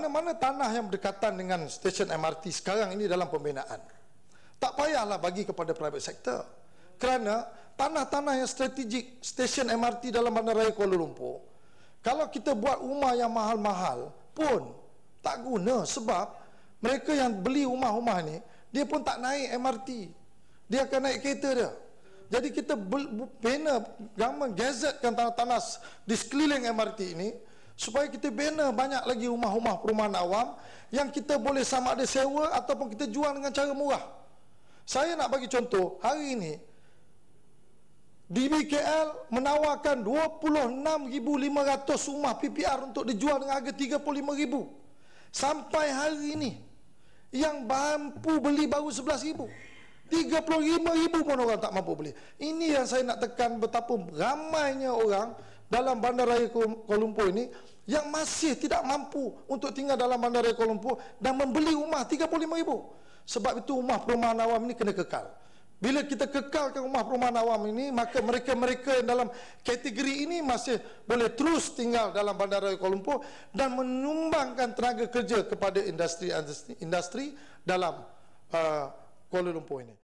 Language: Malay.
mana-mana tanah yang berdekatan dengan stesen MRT sekarang ini dalam pembinaan. Tak payahlah bagi kepada private sector. Kerana tanah-tanah yang strategik stesen MRT dalam Bandar Raya Kuala Lumpur, kalau kita buat rumah yang mahal-mahal pun tak guna sebab mereka yang beli rumah-rumah ni dia pun tak naik MRT. Dia akan naik kereta dia. Jadi kita bina gambar gazetkan tanah-tanah di sekeliling MRT ini supaya kita bina banyak lagi rumah-rumah perumahan awam yang kita boleh sama ada sewa ataupun kita jual dengan cara murah. Saya nak bagi contoh, hari ini DBKL menawarkan 26,500 rumah PPR untuk dijual dengan harga 35,000. Sampai hari ini yang mampu beli baru 11,000. 35,000 pun orang tak mampu beli. Ini yang saya nak tekan betapa ramainya orang dalam bandar raya Kuala Lumpur ini yang masih tidak mampu untuk tinggal dalam bandar raya Kuala Lumpur dan membeli rumah 35000 sebab itu rumah perumahan awam ini kena kekal bila kita kekalkan rumah perumahan awam ini maka mereka-mereka yang dalam kategori ini masih boleh terus tinggal dalam bandar raya Kuala Lumpur dan menyumbangkan tenaga kerja kepada industri-industri dalam uh, Kuala Lumpur ini